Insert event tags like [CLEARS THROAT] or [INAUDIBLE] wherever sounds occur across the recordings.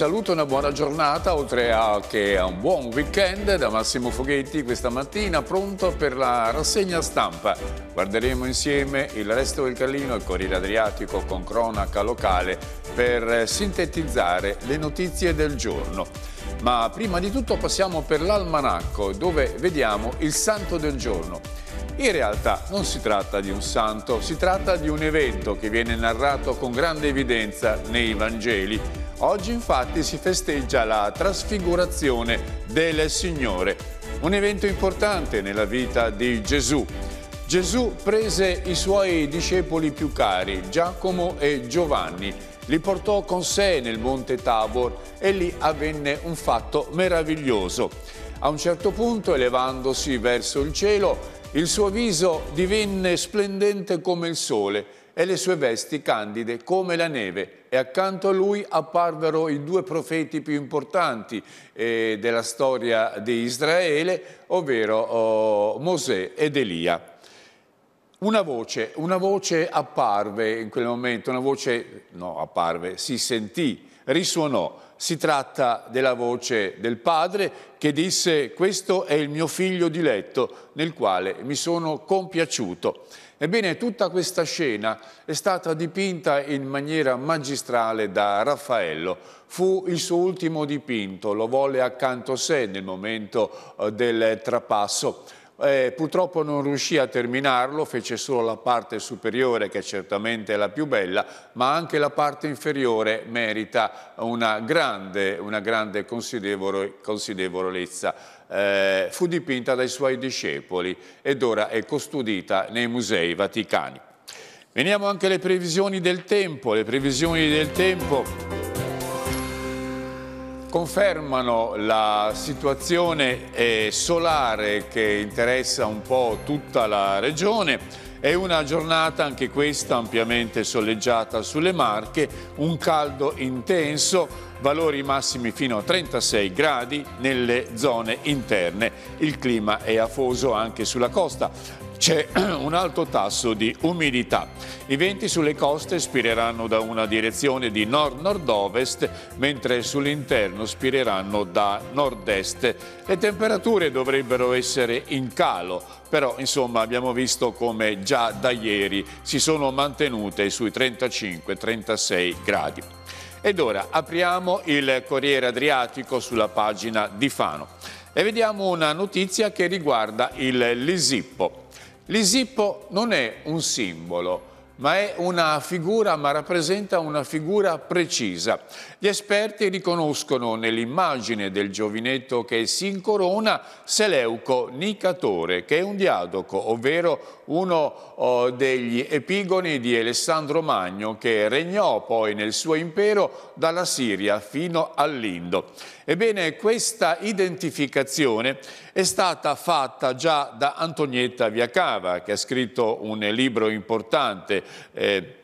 saluto, una buona giornata, oltre a che a un buon weekend da Massimo Foghetti questa mattina, pronto per la rassegna stampa. Guarderemo insieme il resto del Carlino e il Corriere Adriatico con cronaca locale per sintetizzare le notizie del giorno. Ma prima di tutto passiamo per l'almanacco dove vediamo il santo del giorno. In realtà non si tratta di un santo, si tratta di un evento che viene narrato con grande evidenza nei Vangeli Oggi infatti si festeggia la trasfigurazione del Signore, un evento importante nella vita di Gesù. Gesù prese i suoi discepoli più cari, Giacomo e Giovanni, li portò con sé nel monte Tabor e lì avvenne un fatto meraviglioso. A un certo punto, elevandosi verso il cielo, il suo viso divenne splendente come il sole e le sue vesti candide come la neve e accanto a lui apparvero i due profeti più importanti eh, della storia di Israele, ovvero oh, Mosè ed Elia. Una voce, una voce apparve in quel momento, una voce, no apparve, si sentì, risuonò. Si tratta della voce del padre che disse questo è il mio figlio diletto nel quale mi sono compiaciuto. Ebbene, tutta questa scena è stata dipinta in maniera magistrale da Raffaello. Fu il suo ultimo dipinto, lo volle accanto a sé nel momento eh, del trapasso. Eh, purtroppo non riuscì a terminarlo, fece solo la parte superiore che certamente è la più bella, ma anche la parte inferiore merita una grande, una grande considevolezza eh, fu dipinta dai suoi discepoli ed ora è custodita nei musei vaticani. Veniamo anche alle previsioni del tempo. Le previsioni del tempo confermano la situazione eh, solare che interessa un po' tutta la regione. È una giornata, anche questa ampiamente soleggiata sulle Marche, un caldo intenso valori massimi fino a 36 gradi nelle zone interne. Il clima è afoso anche sulla costa. C'è [CLEARS THROAT] un alto tasso di umidità. I venti sulle coste spireranno da una direzione di nord-nord-ovest, mentre sull'interno spireranno da nord-est. Le temperature dovrebbero essere in calo, però insomma abbiamo visto come già da ieri si sono mantenute sui 35-36 gradi. Ed ora apriamo il Corriere Adriatico sulla pagina di Fano e vediamo una notizia che riguarda il Lisippo. L'Isippo non è un simbolo, ma è una figura, ma rappresenta una figura precisa. Gli esperti riconoscono nell'immagine del giovinetto che si incorona Seleuco Nicatore, che è un diadoco, ovvero uno oh, degli epigoni di Alessandro Magno, che regnò poi nel suo impero dalla Siria fino all'Indo. Ebbene, questa identificazione è stata fatta già da Antonietta Viacava, che ha scritto un libro importante, eh,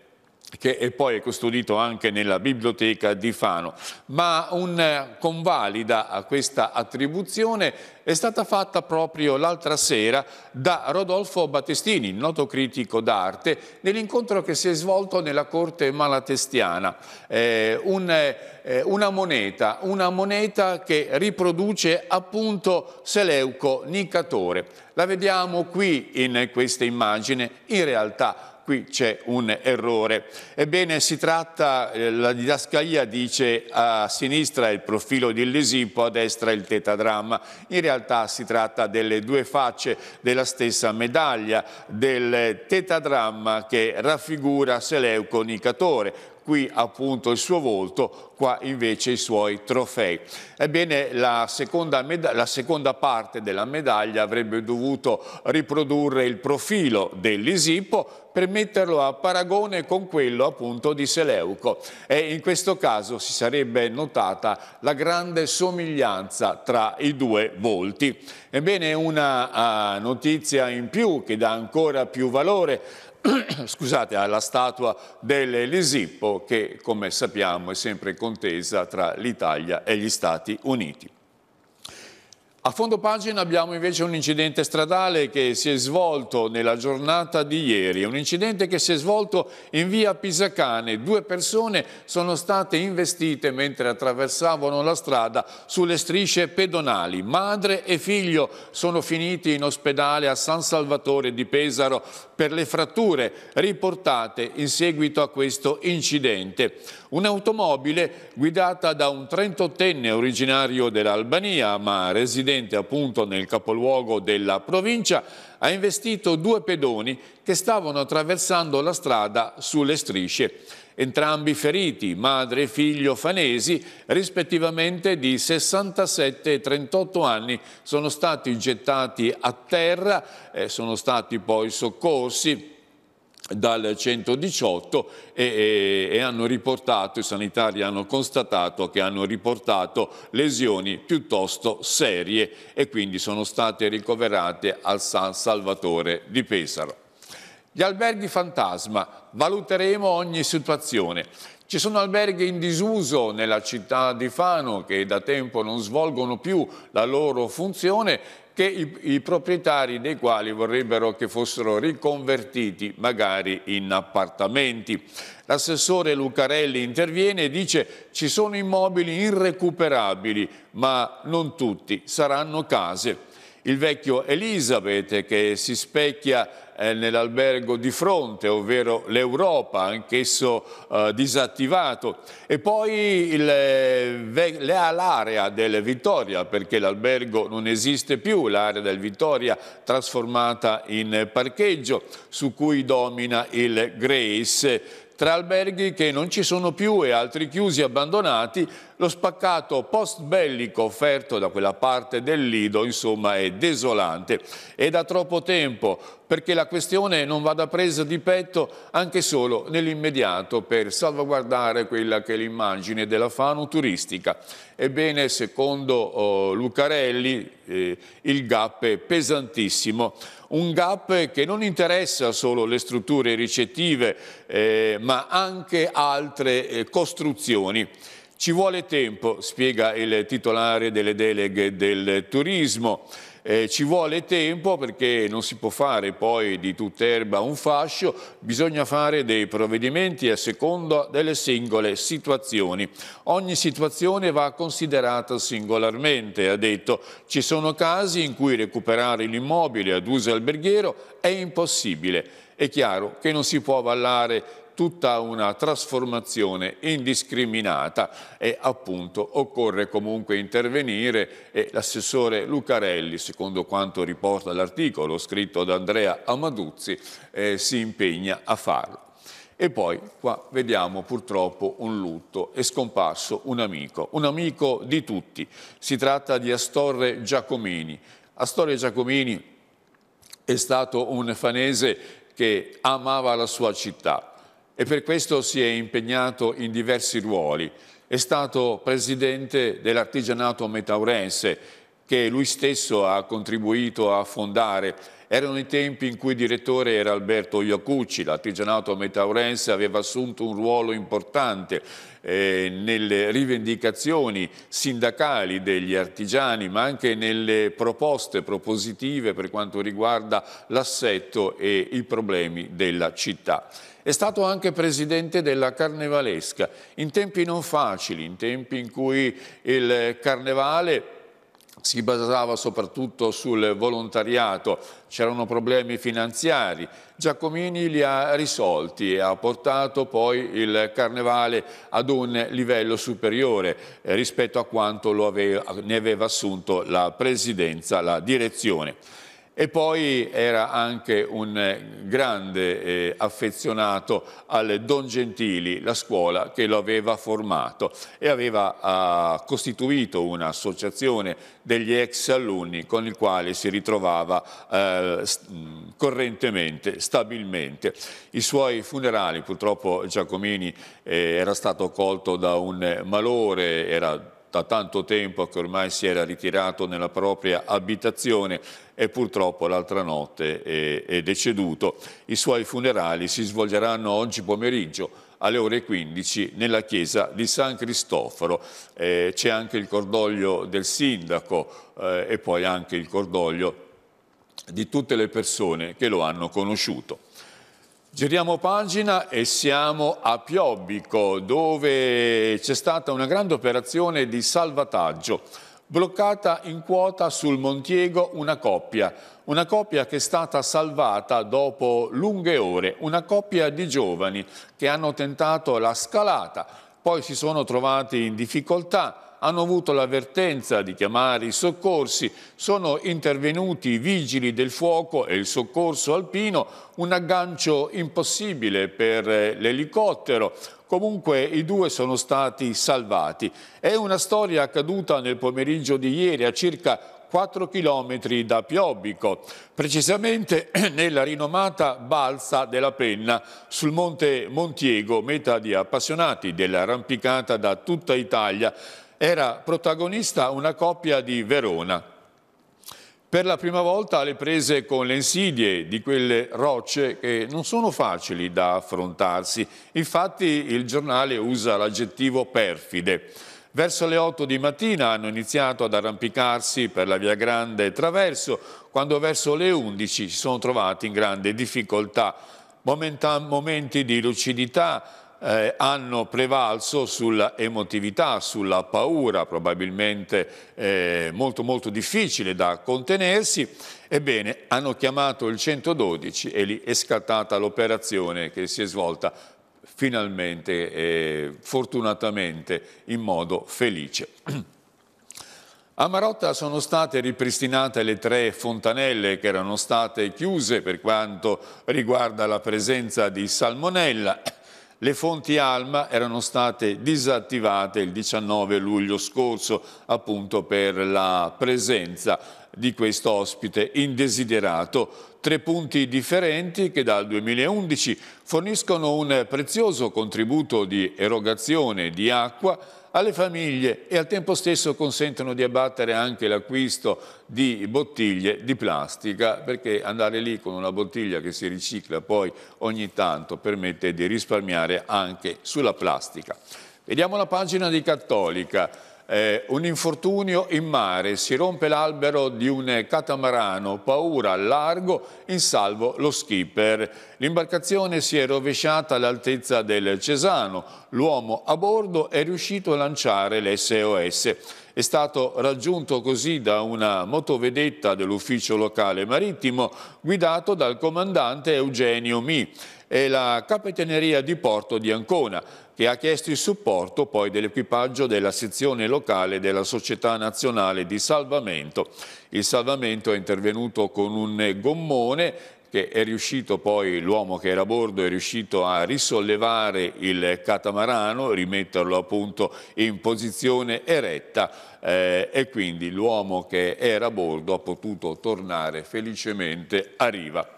che è poi custodito anche nella biblioteca di Fano. Ma un eh, convalida a questa attribuzione è stata fatta proprio l'altra sera da Rodolfo Battestini, noto critico d'arte, nell'incontro che si è svolto nella corte malatestiana. Eh, un, eh, una, moneta, una moneta che riproduce appunto Seleuco Nicatore. La vediamo qui in questa immagine, in realtà qui c'è un errore. Ebbene, si tratta, eh, la didascalia dice a sinistra il profilo di Lisippo, a destra il tetadramma. In realtà si tratta delle due facce della stessa medaglia, del tetadramma che raffigura Seleuco Nicatore, qui appunto il suo volto, qua invece i suoi trofei. Ebbene, la seconda, la seconda parte della medaglia avrebbe dovuto riprodurre il profilo dell'Isipo, per metterlo a paragone con quello appunto di Seleuco. E in questo caso si sarebbe notata la grande somiglianza tra i due volti. Ebbene, una uh, notizia in più che dà ancora più valore [CLEARS THROAT] scusate, alla statua dell'Elisippo che, come sappiamo, è sempre contesa tra l'Italia e gli Stati Uniti. A fondo pagina abbiamo invece un incidente stradale che si è svolto nella giornata di ieri, un incidente che si è svolto in via Pisacane. Due persone sono state investite mentre attraversavano la strada sulle strisce pedonali. Madre e figlio sono finiti in ospedale a San Salvatore di Pesaro per le fratture riportate in seguito a questo incidente. Un'automobile guidata da un 38enne originario dell'Albania ma residente presente appunto nel capoluogo della provincia, ha investito due pedoni che stavano attraversando la strada sulle strisce. Entrambi feriti, madre e figlio fanesi, rispettivamente di 67 e 38 anni, sono stati gettati a terra, e eh, sono stati poi soccorsi dal 118 e, e, e, hanno riportato, i sanitari hanno constatato che hanno riportato lesioni piuttosto serie e quindi sono state ricoverate al San Salvatore di Pesaro. Gli alberghi fantasma, valuteremo ogni situazione. Ci sono alberghi in disuso nella città di Fano che da tempo non svolgono più la loro funzione che i, i, proprietari dei quali vorrebbero che fossero riconvertiti magari in appartamenti. L'assessore Lucarelli interviene e dice ci sono immobili irrecuperabili ma non tutti saranno case. Il vecchio Elisabeth che si specchia nell'albergo di fronte, ovvero l'Europa, anch'esso eh, disattivato. E poi eh, l'area del Vittoria, perché l'albergo non esiste più, l'area del Vittoria trasformata in parcheggio, su cui domina il Grace tra alberghi che non ci sono più e altri chiusi, abbandonati, lo spaccato post bellico offerto da quella parte del Lido insomma è desolante e da troppo tempo perché la questione non vada presa di petto anche solo nell'immediato per salvaguardare quella che è l'immagine della Fano turistica. Ebbene, secondo oh, Lucarelli, eh, il gap è pesantissimo. Un gap che non interessa solo le strutture ricettive, eh, ma anche altre eh, costruzioni. Ci vuole tempo, spiega il titolare delle deleghe del turismo. Eh, ci vuole tempo perché non si può fare poi di tutta erba un fascio, bisogna fare dei provvedimenti a seconda delle singole situazioni. Ogni situazione va considerata singolarmente, ha detto. Ci sono casi in cui recuperare l'immobile ad uso alberghiero è impossibile. È chiaro che non si può avallare tutta una trasformazione indiscriminata e appunto occorre comunque intervenire e l'assessore Lucarelli, secondo quanto riporta l'articolo scritto da Andrea Amaduzzi, eh, si impegna a farlo. E poi qua vediamo purtroppo un lutto, è scomparso un amico, un amico di tutti. Si tratta di Astorre Giacomini. Astorre Giacomini è stato un fanese che amava la sua città, e per questo si è impegnato in diversi ruoli. È stato presidente dell'artigianato metaurense che lui stesso ha contribuito a fondare erano i tempi in cui il direttore era Alberto Iacucci, l'artigianato metaurense aveva assunto un ruolo importante eh, nelle rivendicazioni sindacali degli artigiani, ma anche nelle proposte propositive per quanto riguarda l'assetto e i problemi della città. È stato anche presidente della Carnevalesca, in tempi non facili, in tempi in cui il Carnevale si basava soprattutto sul volontariato, c'erano problemi finanziari. Giacomini li ha risolti e ha portato poi il Carnevale ad un livello superiore eh, rispetto a quanto aveva, ne aveva assunto la presidenza, la direzione. E poi era anche un eh, grande eh, affezionato al Don Gentili, la scuola che lo aveva formato e aveva eh, costituito un'associazione degli ex alunni con il quale si ritrovava eh, correntemente, stabilmente. I suoi funerali, purtroppo Giacomini eh, era stato colto da un malore, era da tanto tempo che ormai si era ritirato nella propria abitazione e purtroppo l'altra notte è, è deceduto. I suoi funerali si svolgeranno oggi pomeriggio alle ore 15 nella chiesa di San Cristoforo. Eh, C'è anche il cordoglio del sindaco eh, e poi anche il cordoglio di tutte le persone che lo hanno conosciuto. Giriamo pagina e siamo a Piobbico dove c'è stata una grande operazione di salvataggio. Bloccata in quota sul Montiego una coppia, una coppia che è stata salvata dopo lunghe ore, una coppia di giovani che hanno tentato la scalata, poi si sono trovati in difficoltà, hanno avuto l'avvertenza di chiamare i soccorsi, sono intervenuti i vigili del fuoco e il soccorso alpino, un aggancio impossibile per l'elicottero, Comunque i due sono stati salvati. È una storia accaduta nel pomeriggio di ieri a circa 4 km da Piobbico, precisamente [CLEARS THROAT] nella rinomata Balsa della Penna sul monte Montiego, meta di appassionati dell'arrampicata da tutta Italia era protagonista una coppia di Verona. Per la prima volta le prese con le insidie di quelle rocce che non sono facili da affrontarsi. Infatti il giornale usa l'aggettivo perfide. Verso le 8 di mattina hanno iniziato ad arrampicarsi per la via Grande Traverso, quando verso le 11 si sono trovati in grande difficoltà. Momenta momenti di lucidità, eh, hanno prevalso sulla emotività, sulla paura, probabilmente eh, molto molto difficile da contenersi, ebbene hanno chiamato il 112 e lì è scattata l'operazione che si è svolta finalmente, eh, fortunatamente, in modo felice. [CLEARS THROAT] A Marotta sono state ripristinate le tre fontanelle che erano state chiuse per quanto riguarda la presenza di salmonella [CLEARS THROAT] Le fonti ALMA erano state disattivate il 19 luglio scorso appunto per la presenza di questo ospite indesiderato. Tre punti differenti che dal 2011 forniscono un prezioso contributo di erogazione di acqua alle famiglie e al tempo stesso consentono di abbattere anche l'acquisto di bottiglie di plastica perché andare lì con una bottiglia che si ricicla poi ogni tanto permette di risparmiare anche sulla plastica. Vediamo la pagina di Cattolica. Eh, un infortunio in mare, si rompe l'albero di un catamarano, paura al largo, in salvo lo skipper. L'imbarcazione si è rovesciata all'altezza del Cesano, l'uomo a bordo è riuscito a lanciare l'SOS. È stato raggiunto così da una motovedetta dell'ufficio locale marittimo guidato dal comandante Eugenio Mi e la Capitaneria di Porto di Ancona, che ha chiesto il supporto poi dell'equipaggio della sezione locale della Società Nazionale di Salvamento. Il salvamento è intervenuto con un gommone che è riuscito poi, l'uomo che era a bordo è riuscito a risollevare il catamarano, rimetterlo appunto in posizione eretta eh, e quindi l'uomo che era a bordo ha potuto tornare felicemente a riva.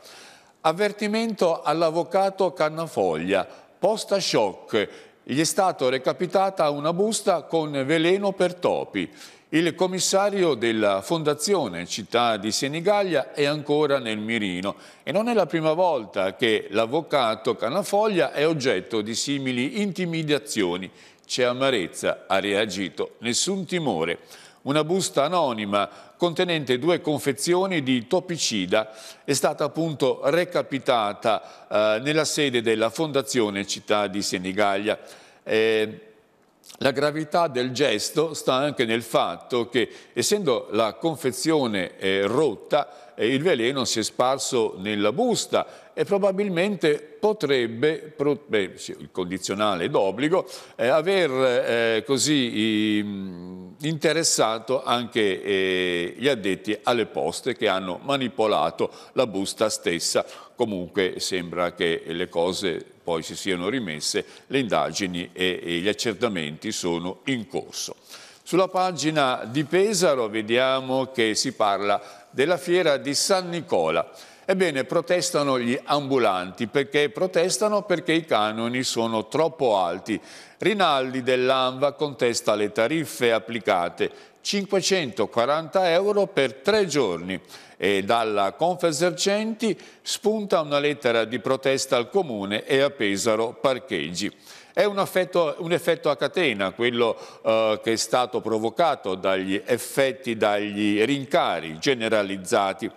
Avvertimento all'avvocato Cannafoglia, posta shock, gli è stata recapitata una busta con veleno per topi. Il commissario della Fondazione Città di Senigallia è ancora nel mirino e non è la prima volta che l'avvocato Cannafoglia è oggetto di simili intimidazioni. C'è amarezza, ha reagito, nessun timore. Una busta anonima contenente due confezioni di topicida è stata appunto recapitata eh, nella sede della Fondazione Città di Senigallia. Eh, la gravità del gesto sta anche nel fatto che, essendo la confezione eh, rotta, il veleno si è sparso nella busta e probabilmente potrebbe, beh, il condizionale d'obbligo, eh, aver eh, così eh, interessato anche eh, gli addetti alle poste che hanno manipolato la busta stessa. Comunque sembra che le cose poi si siano rimesse, le indagini e, e gli accertamenti sono in corso. Sulla pagina di Pesaro vediamo che si parla della fiera di San Nicola. Ebbene, protestano gli ambulanti. Perché protestano? Perché i canoni sono troppo alti. Rinaldi dell'ANVA contesta le tariffe applicate, 540 euro per tre giorni. E dalla Confesercenti spunta una lettera di protesta al Comune e a Pesaro parcheggi. È un, effetto, un effetto a catena, quello eh, che è stato provocato dagli effetti, dagli rincari generalizzati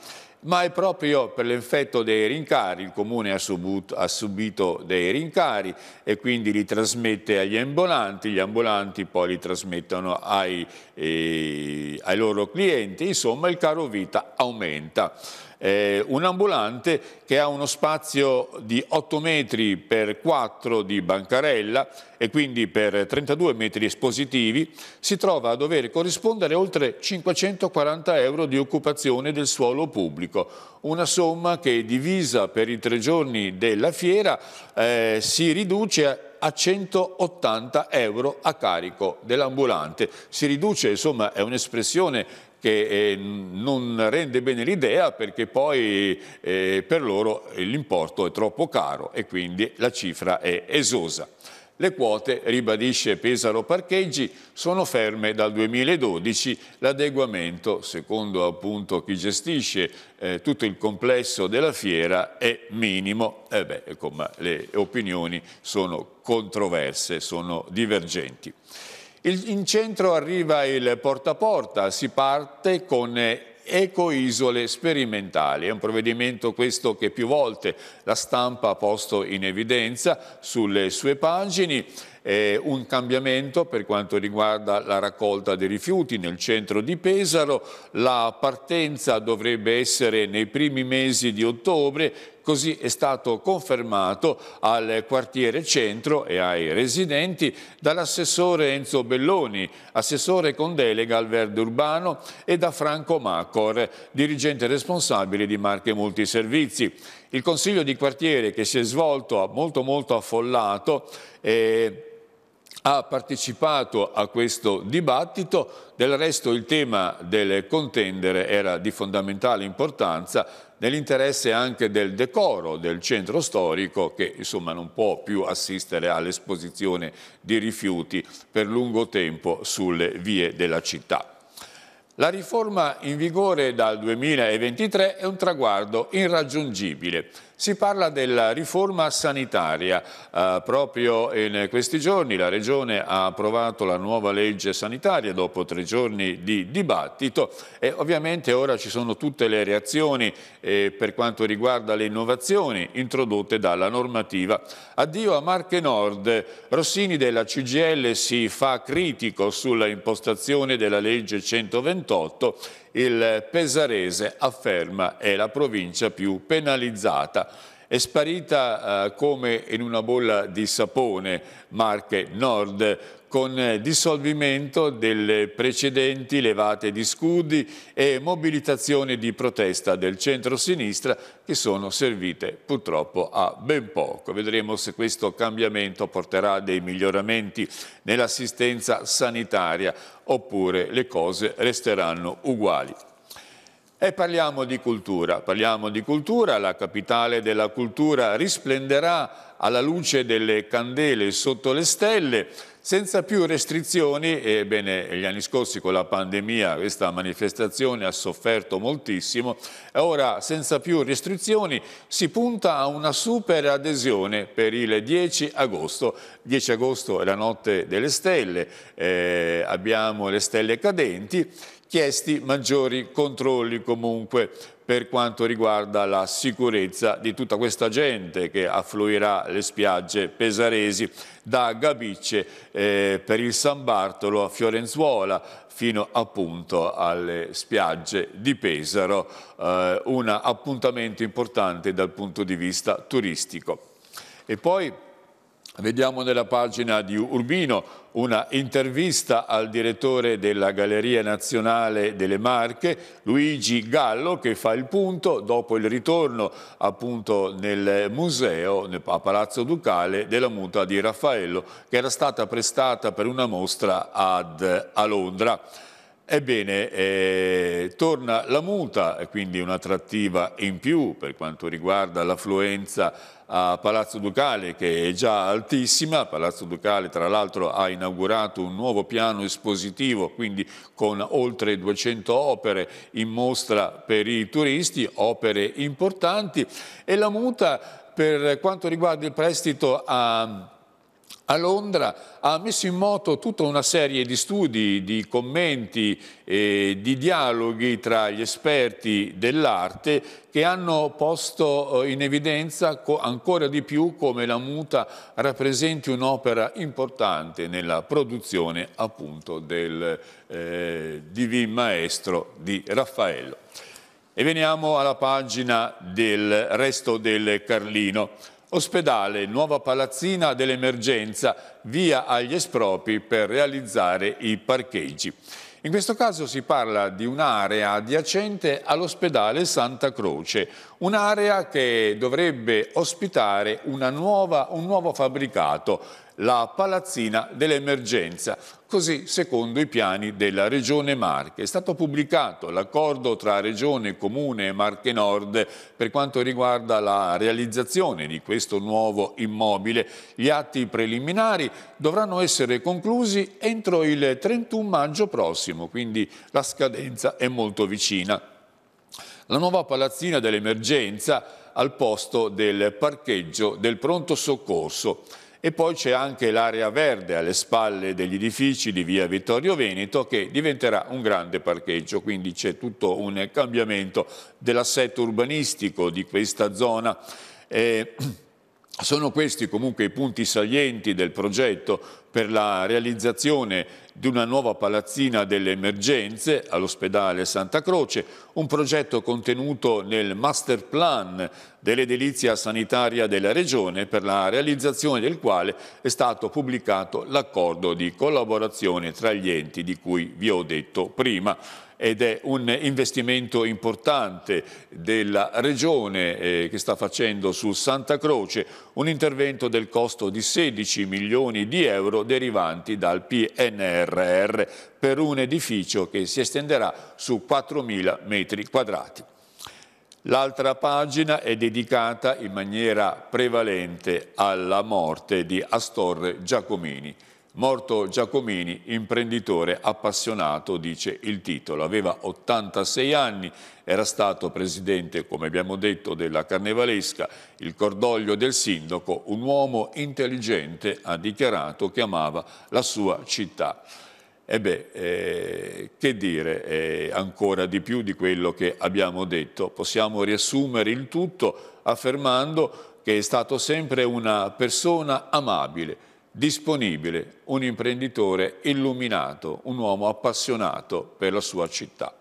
ma è proprio per l'effetto dei rincari, il Comune ha subito, ha subito, dei rincari e quindi li trasmette agli ambulanti, gli ambulanti poi li trasmettono ai, eh, ai loro clienti, insomma il caro vita aumenta eh, un ambulante che ha uno spazio di 8 metri per 4 di bancarella e quindi per 32 metri espositivi, si trova a dover corrispondere oltre 540 euro di occupazione del suolo pubblico, una somma che divisa per i tre giorni della fiera eh, si riduce a a 180 euro a carico dell'ambulante. Si riduce, insomma, è un'espressione che eh, non rende bene l'idea perché poi eh, per loro l'importo è troppo caro e quindi la cifra è esosa. Le quote, ribadisce Pesaro Parcheggi, sono ferme dal 2012. L'adeguamento, secondo appunto chi gestisce eh, tutto il complesso della fiera, è minimo. Eh beh, ecco, le opinioni sono controverse, sono divergenti. Il, in centro arriva il porta a porta, si parte con ecoisole sperimentali. È un provvedimento questo che più volte la stampa ha posto in evidenza sulle sue pagine. È un cambiamento per quanto riguarda la raccolta dei rifiuti nel centro di Pesaro. La partenza dovrebbe essere nei primi mesi di ottobre così è stato confermato al quartiere centro e ai residenti dall'assessore Enzo Belloni, assessore con delega al verde urbano e da Franco Macor, dirigente responsabile di Marche Multiservizi. Il consiglio di quartiere che si è svolto molto molto affollato eh, ha partecipato a questo dibattito, del resto il tema delle contendere era di fondamentale importanza nell'interesse anche del decoro del centro storico che insomma non può più assistere all'esposizione di rifiuti per lungo tempo sulle vie della città. La riforma in vigore dal 2023 è un traguardo irraggiungibile si parla della riforma sanitaria. Eh, proprio in questi giorni la Regione ha approvato la nuova legge sanitaria dopo tre giorni di dibattito e ovviamente ora ci sono tutte le reazioni eh, per quanto riguarda le innovazioni introdotte dalla normativa. Addio a Marche Nord. Rossini della CGL si fa critico sulla impostazione della legge 128 il Pesarese afferma è la provincia più penalizzata è sparita eh, come in una bolla di sapone, Marche Nord, con eh, dissolvimento delle precedenti levate di scudi e mobilitazioni di protesta del centro-sinistra che sono servite purtroppo a ben poco. Vedremo se questo cambiamento porterà dei miglioramenti nell'assistenza sanitaria oppure le cose resteranno uguali. E parliamo di cultura, parliamo di cultura, la capitale della cultura risplenderà alla luce delle candele sotto le stelle, senza più restrizioni, ebbene gli anni scorsi con la pandemia questa manifestazione ha sofferto moltissimo, e ora senza più restrizioni si punta a una super adesione per il 10 agosto. 10 agosto è la notte delle stelle, eh, abbiamo le stelle cadenti, chiesti maggiori controlli comunque per quanto riguarda la sicurezza di tutta questa gente che affluirà le spiagge pesaresi da Gabice eh, per il San Bartolo a Fiorenzuola fino appunto alle spiagge di Pesaro, eh, un appuntamento importante dal punto di vista turistico. E poi Vediamo nella pagina di Urbino una intervista al direttore della Galleria Nazionale delle Marche, Luigi Gallo, che fa il punto dopo il ritorno appunto nel museo, a Palazzo Ducale, della muta di Raffaello, che era stata prestata per una mostra ad, a Londra. Ebbene, eh, torna la muta, quindi un'attrattiva in più per quanto riguarda l'affluenza a Palazzo Ducale che è già altissima, Palazzo Ducale tra l'altro ha inaugurato un nuovo piano espositivo quindi con oltre 200 opere in mostra per i turisti, opere importanti e la muta per quanto riguarda il prestito a a Londra ha messo in moto tutta una serie di studi, di commenti, e di dialoghi tra gli esperti dell'arte che hanno posto eh, in evidenza ancora di più come la muta rappresenti un'opera importante nella produzione appunto del eh, Divin Maestro di Raffaello. E veniamo alla pagina del resto del Carlino. Ospedale, nuova palazzina dell'emergenza, via agli espropri per realizzare i parcheggi. In questo caso si parla di un'area adiacente all'ospedale Santa Croce, un'area che dovrebbe ospitare nuova, un nuovo fabbricato la palazzina dell'emergenza, così secondo i piani della Regione Marche. È stato pubblicato l'accordo tra Regione, Comune e Marche Nord per quanto riguarda la realizzazione di questo nuovo immobile. Gli atti preliminari dovranno essere conclusi entro il 31 maggio prossimo, quindi la scadenza è molto vicina. La nuova palazzina dell'emergenza al posto del parcheggio del pronto soccorso e poi c'è anche l'area verde alle spalle degli edifici di via Vittorio Veneto che diventerà un grande parcheggio, quindi c'è tutto un cambiamento dell'assetto urbanistico di questa zona. Eh, [CLEARS THROAT] Sono questi comunque i punti salienti del progetto per la realizzazione di una nuova palazzina delle emergenze all'ospedale Santa Croce, un progetto contenuto nel master plan dell'edilizia sanitaria della Regione per la realizzazione del quale è stato pubblicato l'accordo di collaborazione tra gli enti di cui vi ho detto prima ed è un investimento importante della Regione eh, che sta facendo su Santa Croce, un intervento del costo di 16 milioni di euro derivanti dal PNRR per un edificio che si estenderà su 4.000 metri quadrati. L'altra pagina è dedicata in maniera prevalente alla morte di Astorre Giacomini. Morto Giacomini, imprenditore appassionato, dice il titolo. Aveva 86 anni, era stato presidente, come abbiamo detto, della Carnevalesca, il cordoglio del sindaco, un uomo intelligente, ha dichiarato che amava la sua città. E beh, eh, che dire eh, ancora di più di quello che abbiamo detto? Possiamo riassumere il tutto affermando che è stato sempre una persona amabile, disponibile, un imprenditore illuminato, un uomo appassionato per la sua città.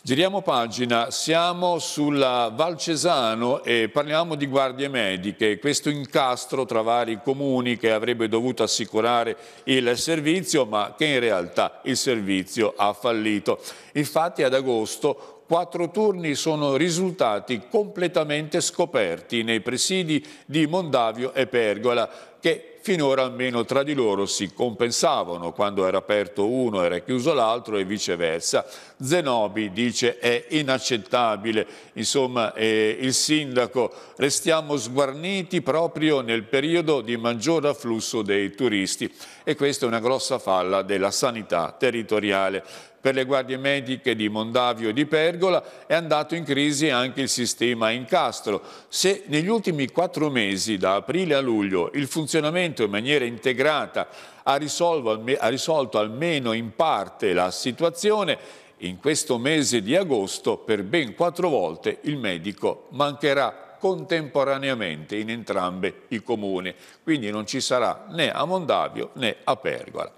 Giriamo pagina, siamo sulla Val Cesano e parliamo di guardie mediche, questo incastro tra vari comuni che avrebbe dovuto assicurare il servizio ma che in realtà il servizio ha fallito. Infatti ad agosto quattro turni sono risultati completamente scoperti nei presidi di Mondavio e Pergola, che Finora almeno tra di loro si compensavano, quando era aperto uno era chiuso l'altro e viceversa. Zenobi dice è inaccettabile, insomma eh, il sindaco restiamo sguarniti proprio nel periodo di maggior afflusso dei turisti e questa è una grossa falla della sanità territoriale per le guardie mediche di Mondavio e di Pergola è andato in crisi anche il sistema incastro. Se negli ultimi quattro mesi, da aprile a luglio, il funzionamento intervento in maniera integrata ha risolto, ha risolto almeno in parte la situazione in questo mese di agosto per ben quattro volte il medico mancherà contemporaneamente in entrambe i comuni, quindi non ci sarà né a Mondavio né a Pergola.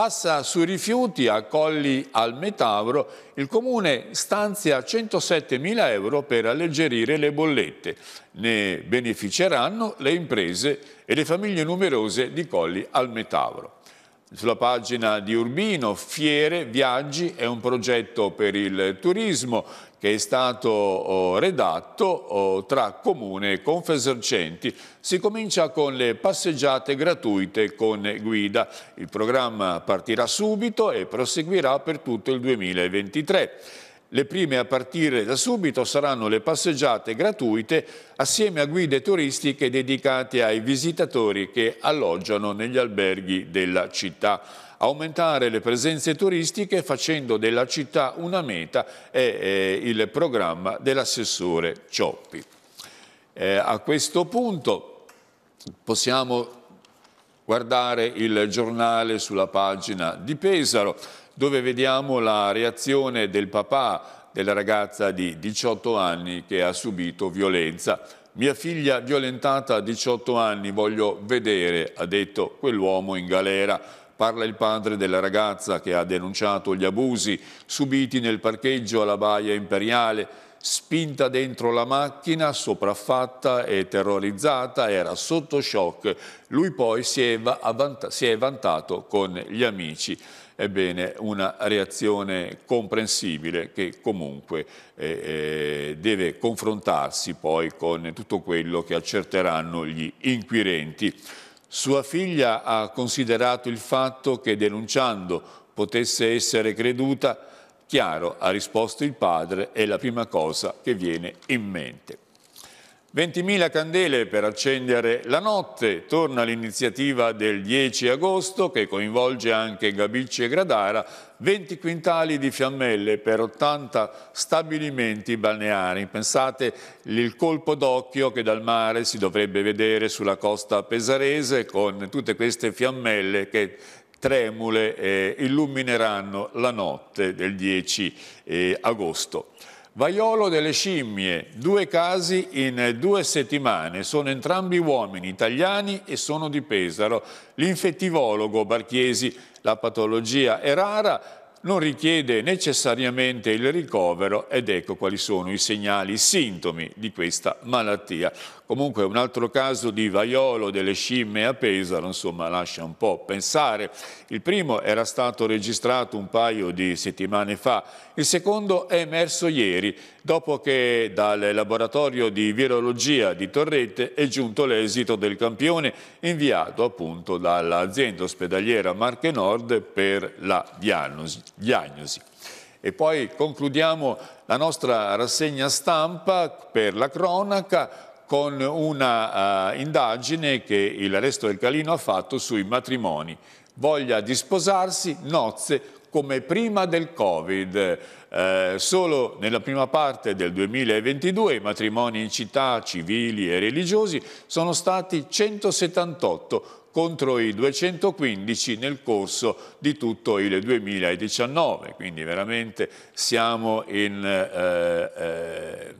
Passa sui rifiuti a Colli al Metavro, il Comune stanzia 107 mila euro per alleggerire le bollette. Ne beneficeranno le imprese e le famiglie numerose di Colli al Metavro sulla pagina di Urbino, Fiere, Viaggi è un progetto per il turismo che è stato oh, redatto oh, tra Comune e Confesercenti. Si comincia con le passeggiate gratuite con guida. Il programma partirà subito e proseguirà per tutto il 2023. Le prime a partire da subito saranno le passeggiate gratuite assieme a guide turistiche dedicate ai visitatori che alloggiano negli alberghi della città. Aumentare le presenze turistiche facendo della città una meta è il programma dell'assessore Cioppi. Eh, a questo punto possiamo guardare il giornale sulla pagina di Pesaro dove vediamo la reazione del papà della ragazza di 18 anni che ha subito violenza. Mia figlia violentata a 18 anni, voglio vedere, ha detto quell'uomo in galera. Parla il padre della ragazza che ha denunciato gli abusi subiti nel parcheggio alla Baia Imperiale. Spinta dentro la macchina, sopraffatta e terrorizzata, era sotto shock. Lui poi si è, si è vantato con gli amici ebbene una reazione comprensibile che comunque eh, eh, deve confrontarsi poi con tutto quello che accerteranno gli inquirenti. Sua figlia ha considerato il fatto che denunciando potesse essere creduta Chiaro, ha risposto il padre, è la prima cosa che viene in mente. 20.000 candele per accendere la notte, torna l'iniziativa del 10 agosto che coinvolge anche Gabicci e Gradara, 20 quintali di fiammelle per 80 stabilimenti balneari. Pensate il colpo d'occhio che dal mare si dovrebbe vedere sulla costa pesarese con tutte queste fiammelle che tremule eh, illumineranno la notte del 10 eh, agosto. Vaiolo delle scimmie, due casi in due settimane, sono entrambi uomini italiani e sono di Pesaro. L'infettivologo Barchiesi, la patologia è rara, non richiede necessariamente il ricovero ed ecco quali sono i segnali, i sintomi di questa malattia. Comunque un altro caso di vaiolo delle scimmie a Pesaro, insomma, lascia un po' pensare. Il primo era stato registrato un paio di settimane fa, il secondo è emerso ieri, dopo che dal laboratorio di virologia di Torrette è giunto l'esito del campione inviato appunto dall'azienda ospedaliera Marche Nord per la diagnosi. diagnosi. E poi concludiamo la nostra rassegna stampa per la cronaca con una uh, indagine che il resto del Calino ha fatto sui matrimoni. Voglia di sposarsi, nozze, come prima del Covid. Eh, solo nella prima parte del 2022 i matrimoni in città, civili e religiosi, sono stati 178 contro i 215 nel corso di tutto il 2019. Quindi veramente siamo in, eh, eh,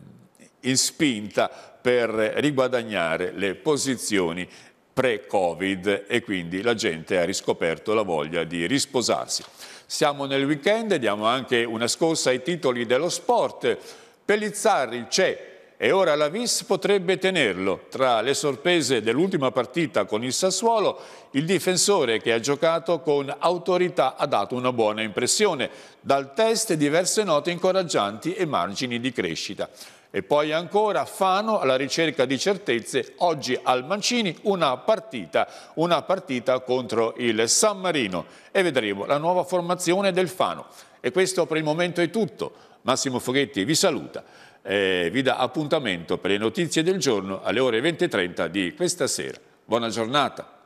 in spinta per riguadagnare le posizioni pre-Covid e quindi la gente ha riscoperto la voglia di risposarsi. Siamo nel weekend, diamo anche una scossa ai titoli dello sport. Pellizzarri c'è e ora la Vis potrebbe tenerlo. Tra le sorprese dell'ultima partita con il Sassuolo, il difensore che ha giocato con autorità ha dato una buona impressione. Dal test diverse note incoraggianti e margini di crescita. E poi ancora Fano alla ricerca di certezze, oggi al Mancini una partita, una partita contro il San Marino e vedremo la nuova formazione del Fano. E questo per il momento è tutto. Massimo Foghetti vi saluta e vi dà appuntamento per le notizie del giorno alle ore 20.30 di questa sera. Buona giornata.